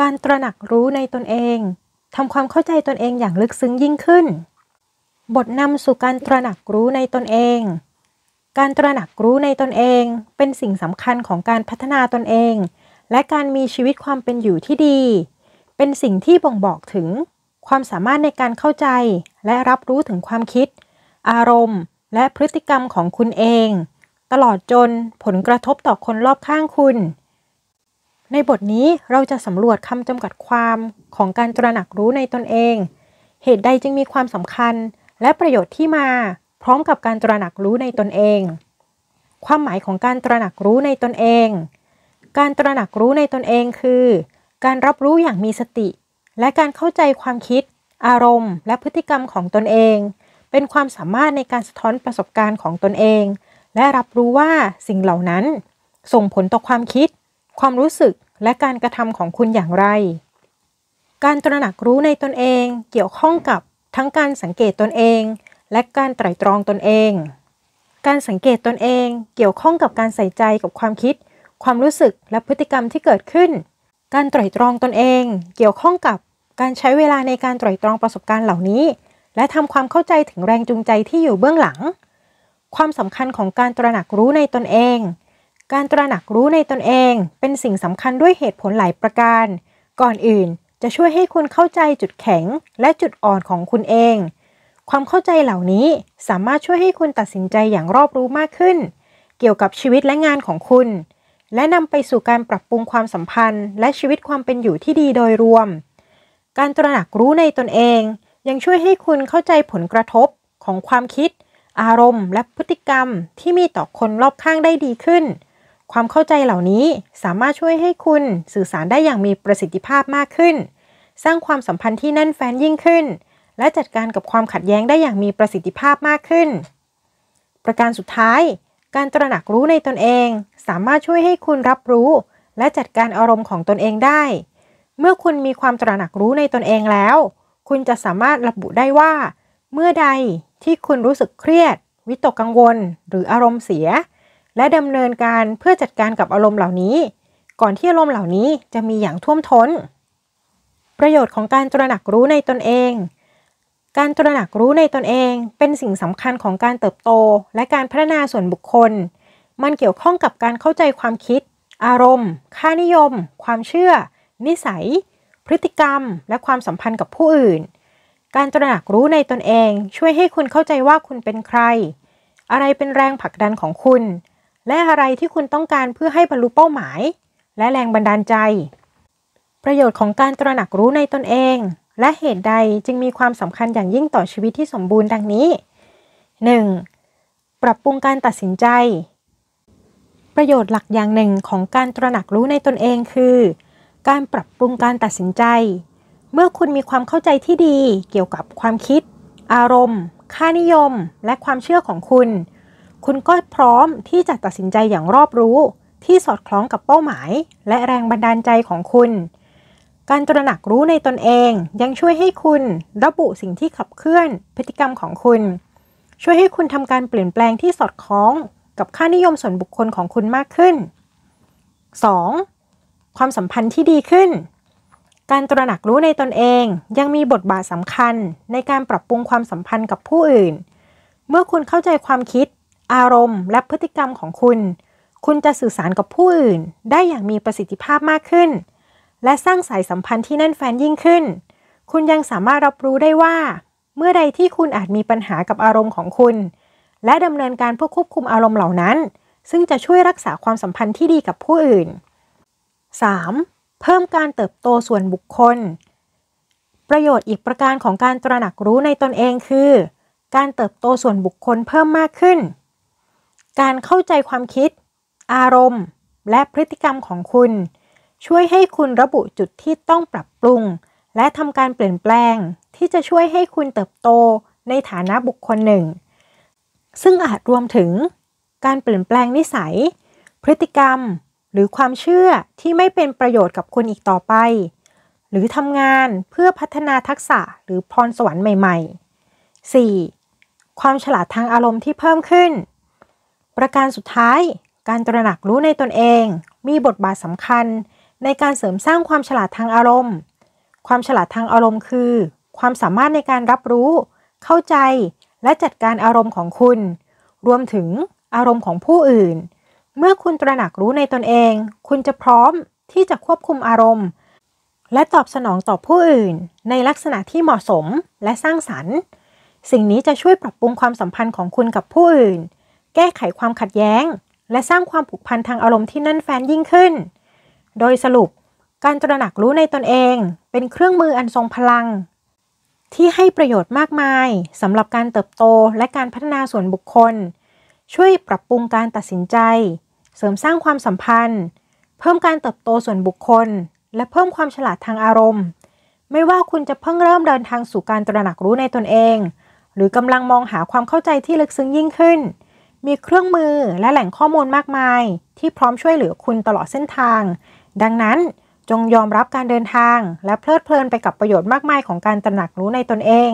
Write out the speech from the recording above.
การตระหนักรู้ในตนเองทำความเข้าใจตนเองอย่างลึกซึ้งยิ่งขึ้น บทนำสู่การตระหนักรู้ในตนเอง การตระหนักรู้ในตนเองเป็นสิ่งสำคัญของการพัฒนาตนเอง และการมีชีวิตความเป็นอยู่ที่ดี เป็นสิ่งที่บ่งบอกถึง ความสามารถในการเข้าใจและรับรู้ถึงความคิด อารมณ์และพฤติกรรมของคุณเอง ตลอดจนผลกระทบต่อคนรอบข้างคุณในบทนี้เราจะสำรวจคำจำกัดความของการตระหนักรู้ในตนเอง เหตุใดจึงมีความสำคัญ และประโยชน์ที่มา พร้อมกับการตระหนักรู้ในตนเอง ความหมายของการตระหนักรู้ในตนเอง การตระหนักรู้ในตนเองคือ การรับรู้อย่างมีสติ และการเข้าใจความคิด อารมณ์และพฤติกรรมของตนเอง เป็นความสามารถในการสะท้อนประสบการณ์ของตนเอง และรับรู้ว่าสิ่งเหล่านั้น ส่งผลต่อความคิดความรู้สึกและการกระทำของคุณอย่างไร การตระหนักรู้ในตนเองเกี่ยวข้องกับทั้งการสังเกตตนเอง และการไตร่ตรองตนเอง การสังเกตตนเองเกี่ยวข้องกับการใส่ใจกับความคิด ความรู้สึกและพฤติกรรมที่เกิดขึ้น การไตร่ตรองตนเอง เกี่ยวข้องกับการใช้เวลาในการไตร่ตรองประสบการณ์เหล่านี้ และทำความเข้าใจถึงแรงจูงใจที่อยู่เบื้องหลัง ความสำคัญของการตระหนักรู้ในตนเองการตระหนักรู้ในตนเองเป็นสิ่งสำคัญด้วยเหตุผลหลายประการ ก่อนอื่นจะช่วยให้คุณเข้าใจจุดแข็งและจุดอ่อนของคุณเอง ความเข้าใจเหล่านี้สามารถช่วยให้คุณตัดสินใจอย่างรอบรู้มากขึ้น เกี่ยวกับชีวิตและงานของคุณ และนำไปสู่การปรับปรุงความสัมพันธ์และชีวิตความเป็นอยู่ที่ดีโดยรวม การตระหนักรู้ในตนเอง ยังช่วยให้คุณเข้าใจผลกระทบ ของความคิด อารมณ์และพฤติกรรม ที่มีต่อคนรอบข้างได้ดีขึ้นความเข้าใจเหล่านี้สามารถช่วยให้คุณสื่อสารได้อย่างมีประสิทธิภาพมากขึ้น สร้างความสัมพันธ์ที่แน่นแฟ้นยิ่งขึ้น และจัดการกับความขัดแย้งได้อย่างมีประสิทธิภาพมากขึ้น ประการสุดท้าย การตระหนักรู้ในตนเอง สามารถช่วยให้คุณรับรู้ และจัดการอารมณ์ของตนเองได้ เมื่อคุณมีความตระหนักรู้ในตนเองแล้ว คุณจะสามารถระบุได้ว่า เมื่อใดที่คุณรู้สึกเครียด วิตกกังวล หรืออารมณ์เสียและดำเนินการเพื่อจัดการกับอารมณ์เหล่านี้ ก่อนที่อารมณ์เหล่านี้จะมีอย่างท่วมท้น ประโยชน์ของการตระหนักรู้ในตนเอง การตระหนักรู้ในตนเองเป็นสิ่งสำคัญของการเติบโต และการพัฒนาส่วนบุคคล มันเกี่ยวข้องกับการเข้าใจความคิด อารมณ์ ค่านิยม ความเชื่อ นิสัย พฤติกรรม และความสัมพันธ์กับผู้อื่น การตระหนักรู้ในตนเองช่วยให้คุณเข้าใจว่าคุณเป็นใคร อะไรเป็นแรงผลักดันของคุณและอะไรที่คุณต้องการเพื่อให้บรรลุเป้าหมาย และแรงบันดาลใจ ประโยชน์ของการตระหนักรู้ในตนเอง และเหตุใดจึงมีความสำคัญอย่างยิ่งต่อชีวิตที่สมบูรณ์ดังนี้ 1. ปรับปรุงการตัดสินใจ ประโยชน์หลักอย่างหนึ่งของการตระหนักรู้ในตนเองคือ การปรับปรุงการตัดสินใจ เมื่อคุณมีความเข้าใจที่ดีเกี่ยวกับความคิด อารมณ์ ค่านิยม และความเชื่อของคุณคุณก็พร้อมที่จะตัดสินใจอย่างรอบรู้ ที่สอดคล้องกับเป้าหมาย และแรงบันดาลใจของคุณ การตระหนักรู้ในตนเองยังช่วยให้คุณระบุสิ่งที่ขับเคลื่อนพฤติกรรมของคุณ ช่วยให้คุณทำการเปลี่ยนแปลงที่สอดคล้องกับค่านิยมส่วนบุคคลของคุณมากขึ้น 2. ความสัมพันธ์ที่ดีขึ้น การตระหนักรู้ในตนเองยังมีบทบาทสำคัญในการปรับปรุงความสัมพันธ์กับผู้อื่น เมื่อคุณเข้าใจความคิดอารมณ์และพฤติกรรมของคุณ คุณจะสื่อสารกับผู้อื่น ได้อย่างมีประสิทธิภาพมากขึ้น และสร้างสายสัมพันธ์ที่แน่นแฟนยิ่งขึ้น คุณยังสามารถรับรู้ได้ว่า เมื่อใดที่คุณอาจมีปัญหากับอารมณ์ของคุณ และดำเนินการเพื่อควบคุมอารมณ์เหล่านั้น ซึ่งจะช่วยรักษาความสัมพันธ์ที่ดีกับผู้อื่น 3. เพิ่มการเติบโตส่วนบุคคล ประโยชน์อีกประการของการตระหนักรู้ในตนเองคือ การเติบโตส่วนบุคคลเพิ่มมากขึ้นการเข้าใจความคิด อารมณ์ และพฤติกรรมของคุณ ช่วยให้คุณระบุจุดที่ต้องปรับปรุง และทำการเปลี่ยนแปลง ที่จะช่วยให้คุณเติบโตในฐานะบุคคลหนึ่ง ซึ่งอาจรวมถึง การเปลี่ยนแปลงนิสัย พฤติกรรม หรือความเชื่อที่ไม่เป็นประโยชน์กับคุณอีกต่อไป หรือทำงานเพื่อพัฒนาทักษะหรือพรสวรรค์ใหม่ๆ 4. ความฉลาดทางอารมณ์ที่เพิ่มขึ้นประการสุดท้าย การตระหนักรู้ในตนเอง มีบทบาทสำคัญในการเสริมสร้างความฉลาดทางอารมณ์ ความฉลาดทางอารมณ์ คือ ความสามารถในการรับรู้ เข้าใจ และจัดการอารมณ์ของคุณ รวมถึงอารมณ์ของผู้อื่น เมื่อคุณตระหนักรู้ในตนเอง คุณจะพร้อมที่จะควบคุมอารมณ์ และตอบสนองต่อผู้อื่นในลักษณะที่เหมาะสมและสร้างสรรค์ สิ่งนี้จะช่วยปรับปรุงความสัมพันธ์ของคุณกับผู้อื่นแก้ไขความขัดแย้ง และสร้างความผูกพันทางอารมณ์ที่แน่นแฟนยิ่งขึ้น โดยสรุป การตระหนักรู้ในตนเอง เป็นเครื่องมืออันทรงพลัง ที่ให้ประโยชน์มากมายสำหรับการเติบโตและการพัฒนาส่วนบุคคล ช่วยปรับปรุงการตัดสินใจ เสริมสร้างความสัมพันธ์ เพิ่มการเติบโตส่วนบุคคล และเพิ่มความฉลาดทางอารมณ์ ไม่ว่าคุณจะเพิ่งเริ่มเดินทางสู่การตระหนักรู้ในตนเอง หรือกำลังมองหาความเข้าใจที่ลึกซึ้งยิ่งขึ้นมีเครื่องมือและแหล่งข้อมูลมากมายที่พร้อมช่วยเหลือคุณตลอดเส้นทาง ดังนั้นจงยอมรับการเดินทางและเพลิดเพลินไปกับประโยชน์มากมายของการตระหนักรู้ในตนเอง